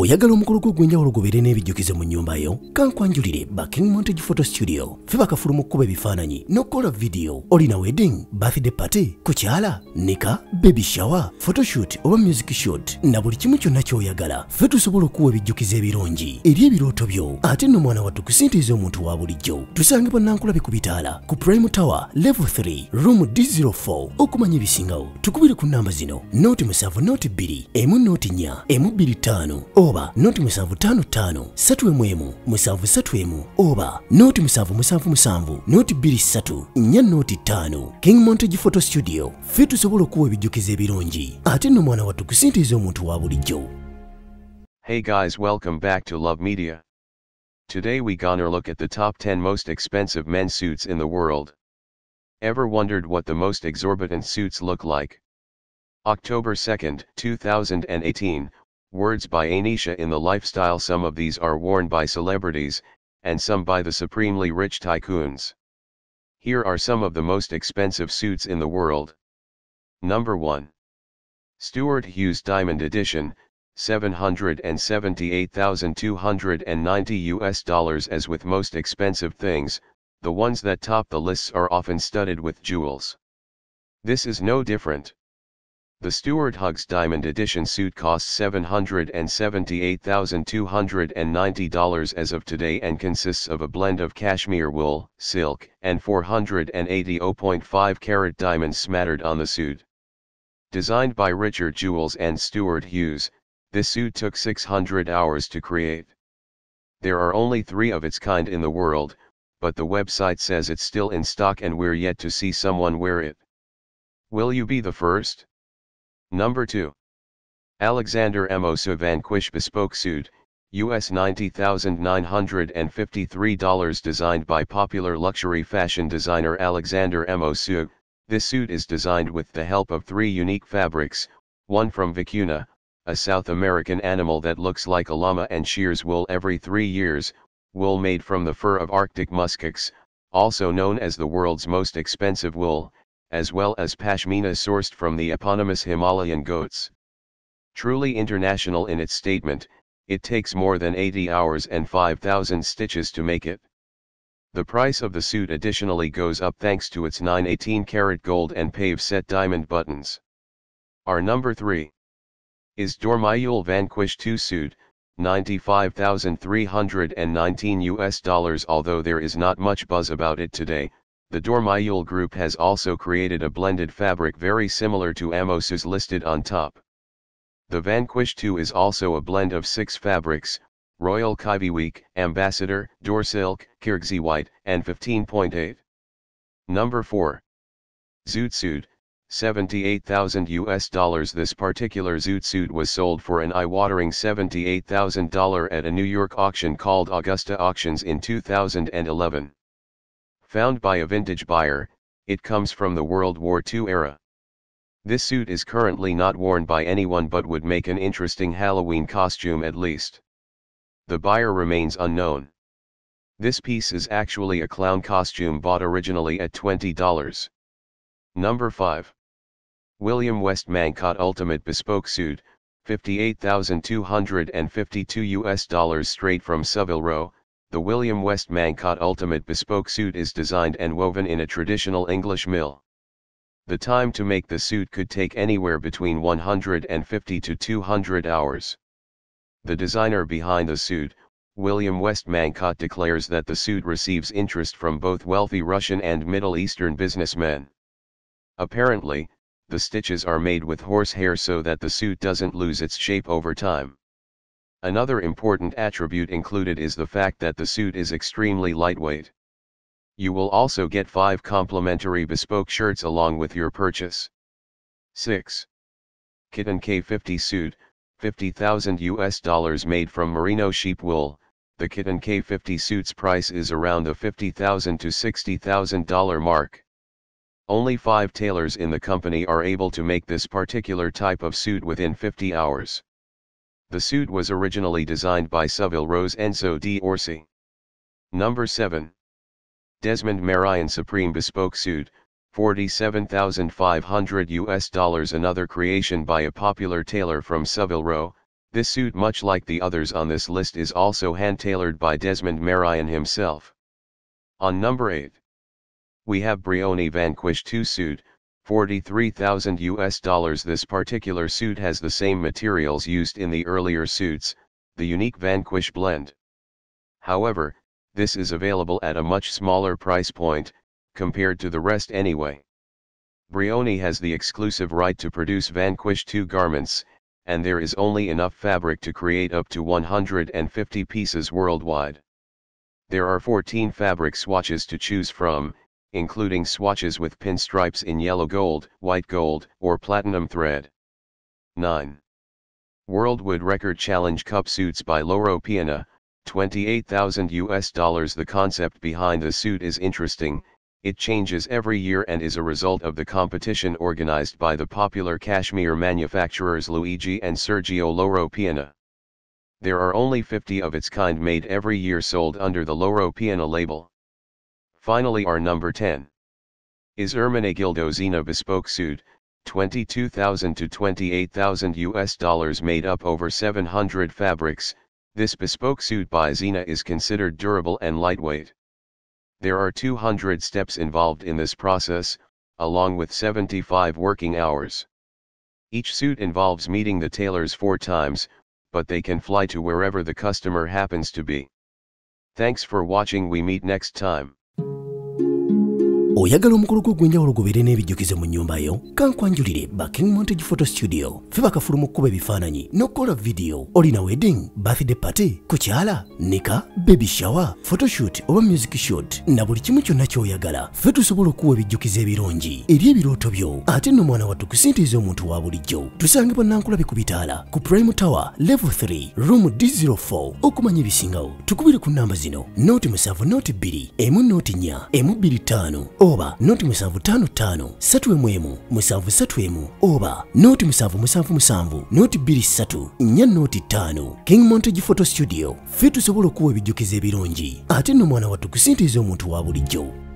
oyagala omukolo gwo ogw'enjawulo gubeere n'ebijjukizo mu nnyumba yo kankwanjulire baking montage photo studio fe bakafuluma okkuba ebifaananyi n'okukola vidiyo olina wedding birthday party kukyala nika baby shower photoshoot oba music shoot na buli kimu kyonna ky'oyagala fe tusobola okuwa ebijjukizo ebirungi eri ebirooto byo ate nno mwana wattu kusinteeza omuntu wa bulijjo tusange bannankulabe ku bitaala ku prime tower level 3 room d04 okumanya ebisingawo tukubire ku namba zino noti musanvu noti bbiri emu noti nya emu bbiri ttaano oba noti musavu tano tano satu emu musavu musanvu satu emu oba noti musavu musavu musavu noti bbiri ssatu nnya noti ttaano king montage photo studio ffe tusobola okuwa ebijjukizo ebirungi ate nno mwana wattu kusintiiza omuntu wa bulijjo Hey guys welcome back to Love Media. Today we gonna look at the top 10 most expensive men's suits in the world. Ever wondered what the most exorbitant suits look like? October 2nd, 2018, Words by Anisha in the lifestyle Some of these are worn by celebrities, and some by the supremely rich tycoons. Here are some of the most expensive suits in the world. Number 1. Stuart Hughes Diamond Edition, 778,290 US dollars as with most expensive things, the ones that top the lists are often studded with jewels. This is no different. The Stuart Hughes Diamond Edition suit costs $778,290 as of today and consists of a blend of cashmere wool, silk, and 480.5 carat diamonds smattered on the suit. Designed by Richard Jewels and Stuart Hughes, this suit took 600 hours to create. There are only three of its kind in the world, but the website says it's still in stock and we're yet to see someone wear it. Will you be the first? Number 2. Alexander Amosa Vanquish Bespoke Suit, US $90,953 designed by popular luxury fashion designer Alexander Amosu. This suit is designed with the help of three unique fabrics, one from vicuna, a South American animal that looks like a llama and shears wool every three years, wool made from the fur of Arctic muskox, also known as the world's most expensive wool, as well as pashmina sourced from the eponymous Himalayan goats. Truly international in its statement, it takes more than 80 hours and 5,000 stitches to make it. The price of the suit additionally goes up thanks to its 918 karat gold and pave set diamond buttons. Our number 3 is Dormayul Vanquish 2 suit, 95,319 US dollars although there is not much buzz about it today, the Dormiule group has also created a blended fabric very similar to Amos's listed on top. The Vanquish 2 is also a blend of six fabrics, Royal Kiviweek, Ambassador, Silk, Kirgzi White, and 15.8. Number 4. Zoot Suit, 78,000 US dollars This particular zoot suit was sold for an eye-watering $78,000 at a New York auction called Augusta Auctions in 2011. Found by a vintage buyer, it comes from the World War II era. This suit is currently not worn by anyone but would make an interesting Halloween costume at least. The buyer remains unknown. This piece is actually a clown costume bought originally at $20. Number 5. William West Mancott Ultimate Bespoke Suit, 58252 US dollars straight from Savile Row, the William West Mancott Ultimate Bespoke Suit is designed and woven in a traditional English mill. The time to make the suit could take anywhere between 150 to 200 hours. The designer behind the suit, William West Mancott declares that the suit receives interest from both wealthy Russian and Middle Eastern businessmen. Apparently, the stitches are made with horsehair so that the suit doesn't lose its shape over time. Another important attribute included is the fact that the suit is extremely lightweight. You will also get 5 complimentary bespoke shirts along with your purchase. 6. Kitten K50 suit, 50,000 US dollars made from merino sheep wool. The Kitten K50 suit's price is around the 50,000 to 60,000 dollar mark. Only 5 tailors in the company are able to make this particular type of suit within 50 hours. The suit was originally designed by Savile Rose Enzo Di Orsi. Number 7. Desmond Marion Supreme Bespoke Suit, 47,500 US dollars another creation by a popular tailor from Savile Row, this suit much like the others on this list is also hand-tailored by Desmond Marion himself. On number 8. We have Brioni Vanquish 2 suit, 43,000 US dollars This particular suit has the same materials used in the earlier suits, the unique Vanquish blend. However, this is available at a much smaller price point, compared to the rest anyway. Brioni has the exclusive right to produce Vanquish 2 garments, and there is only enough fabric to create up to 150 pieces worldwide. There are 14 fabric swatches to choose from, including swatches with pinstripes in yellow gold, white gold, or platinum thread. 9. Worldwood Record Challenge Cup Suits by Loro Piana, 28,000 US dollars The concept behind the suit is interesting, it changes every year and is a result of the competition organized by the popular cashmere manufacturers Luigi and Sergio Loro Piana. There are only 50 of its kind made every year sold under the Loro Piana label. Finally our number 10. Is Ermenegildo Gildozina bespoke suit, 22,000 to 28,000 US dollars made up over 700 fabrics, this bespoke suit by Zena is considered durable and lightweight. There are 200 steps involved in this process, along with 75 working hours. Each suit involves meeting the tailors four times, but they can fly to wherever the customer happens to be. Thanks for watching we meet next time. oyagala omukolo gwo ogw'enjawulo gubeere n'ebijjukize mu nnyumba yo kankwanjulire baking montage photo studio fe bakafuluma okkuba ebifaananyi n'okukola vidiyo olina wedding birthday party kukyala nika baby shower photoshoot oba music shoot na buli kimu kyonna ky'oyagala fe tusobola okuwa ebijjukizo ebirungi eri ebirooto byo ate nno mwana wattu kusinteeza omuntu wa bulijjo tusange bannankulabe ku bitaala ku prime tower level 3 room d04 okumanya ebisingawo tukubire ku nnamba zino noti musanvu noti 2 emu noti nnya emu 25 oba nooti musanvu ttaano ttaano satu emu emu musanvu satu emu oba nooti musanvu musanvu musanvu nooti bbiri ssatu nnya nooti ttaano king montage photo studio fe tusobola okuwa ebijjukizo ebirungi ate nno mwana wattu kusinteeza omuntu wa bulijjo